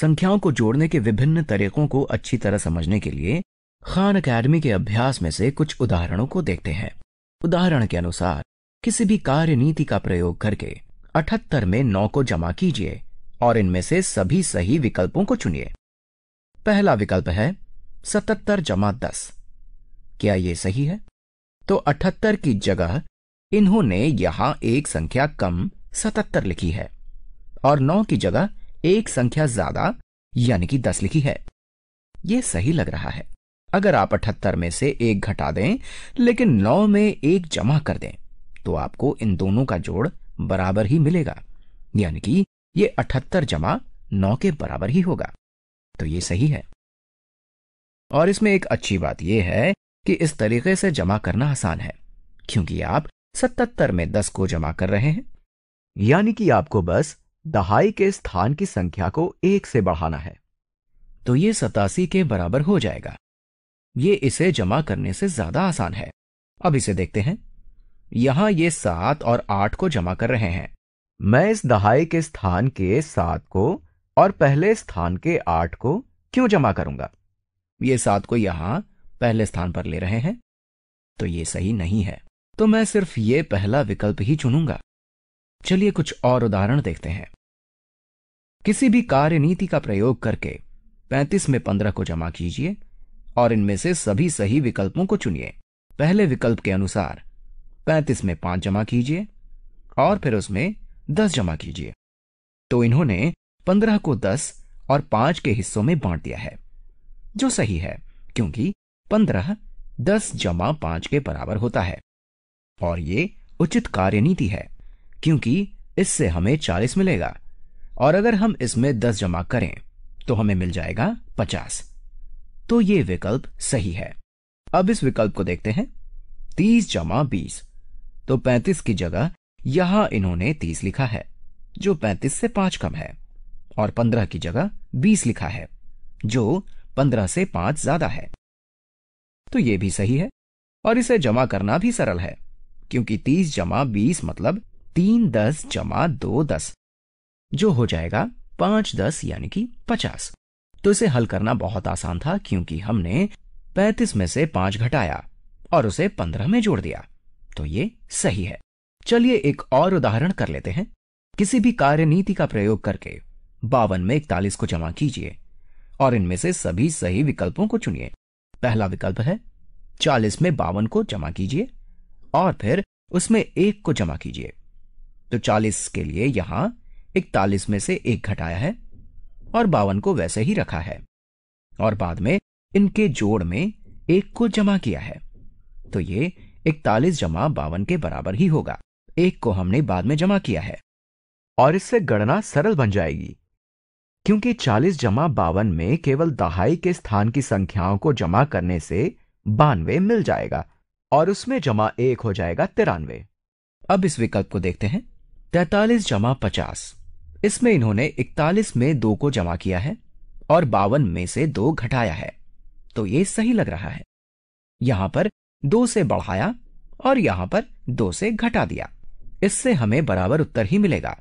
संख्याओं को जोड़ने के विभिन्न तरीकों को अच्छी तरह समझने के लिए खान अकेडमी के अभ्यास में से कुछ उदाहरणों को देखते हैं उदाहरण के अनुसार किसी भी कार्य नीति का प्रयोग करके अठहत्तर में नौ को जमा कीजिए और इनमें से सभी सही विकल्पों को चुनिए पहला विकल्प है सतहत्तर जमा दस क्या ये सही है तो अठहत्तर की जगह इन्होंने यहां एक संख्या कम सतहत्तर लिखी है और नौ की जगह एक संख्या ज्यादा यानी कि दस लिखी है यह सही लग रहा है अगर आप अठहत्तर में से एक घटा दें लेकिन नौ में एक जमा कर दें तो आपको इन दोनों का जोड़ बराबर ही मिलेगा यानी कि ये अठहत्तर जमा नौ के बराबर ही होगा तो ये सही है और इसमें एक अच्छी बात यह है कि इस तरीके से जमा करना आसान है क्योंकि आप सतहत्तर में दस को जमा कर रहे हैं यानी कि आपको बस दहाई के स्थान की संख्या को एक से बढ़ाना है तो ये सतासी के बराबर हो जाएगा ये इसे जमा करने से ज्यादा आसान है अब इसे देखते हैं यहां ये सात और आठ को जमा कर रहे हैं मैं इस दहाई के स्थान के सात को और पहले स्थान के आठ को क्यों जमा करूंगा ये सात को यहां पहले स्थान पर ले रहे हैं तो ये सही नहीं है तो मैं सिर्फ ये पहला विकल्प ही चुनूंगा चलिए कुछ और उदाहरण देखते हैं किसी भी कार्य नीति का प्रयोग करके 35 में 15 को जमा कीजिए और इनमें से सभी सही विकल्पों को चुनिए पहले विकल्प के अनुसार 35 में 5 जमा कीजिए और फिर उसमें 10 जमा कीजिए तो इन्होंने 15 को 10 और 5 के हिस्सों में बांट दिया है जो सही है क्योंकि 15 10 जमा पांच के बराबर होता है और ये उचित कार्यनीति है क्योंकि इससे हमें 40 मिलेगा और अगर हम इसमें दस जमा करें तो हमें मिल जाएगा पचास तो ये विकल्प सही है अब इस विकल्प को देखते हैं तीस जमा बीस तो पैंतीस की जगह यहां इन्होंने तीस लिखा है जो पैंतीस से पांच कम है और पंद्रह की जगह बीस लिखा है जो पंद्रह से पांच ज्यादा है तो यह भी सही है और इसे जमा करना भी सरल है क्योंकि तीस जमा बीस मतलब तीन दस जमा दो दस जो हो जाएगा पांच दस यानी कि पचास तो इसे हल करना बहुत आसान था क्योंकि हमने पैंतीस में से पांच घटाया और उसे पंद्रह में जोड़ दिया तो ये सही है चलिए एक और उदाहरण कर लेते हैं किसी भी कार्यनीति का प्रयोग करके बावन में इकतालीस को जमा कीजिए और इनमें से सभी सही विकल्पों को चुनिए पहला विकल्प है चालीस में बावन को जमा कीजिए और फिर उसमें एक को जमा कीजिए तो चालीस के लिए यहां इकतालीस में से एक घटाया है और बावन को वैसे ही रखा है और बाद में इनके जोड़ में एक को जमा किया है तो ये इकतालीस जमा बावन के बराबर ही होगा एक को हमने बाद में जमा किया है और इससे गणना सरल बन जाएगी क्योंकि चालीस जमा बावन में केवल दहाई के स्थान की संख्याओं को जमा करने से बानवे मिल जाएगा और उसमें जमा एक हो जाएगा तिरानवे अब इस विकल्प को देखते हैं तैतालीस जमा पचास इसमें इन्होंने इकतालीस में दो को जमा किया है और बावन में से दो घटाया है तो ये सही लग रहा है यहां पर दो से बढ़ाया और यहां पर दो से घटा दिया इससे हमें बराबर उत्तर ही मिलेगा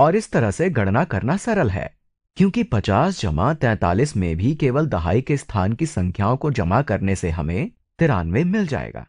और इस तरह से गणना करना सरल है क्योंकि 50 जमा 43 में भी केवल दहाई के स्थान की संख्याओं को जमा करने से हमें तिरानवे मिल जाएगा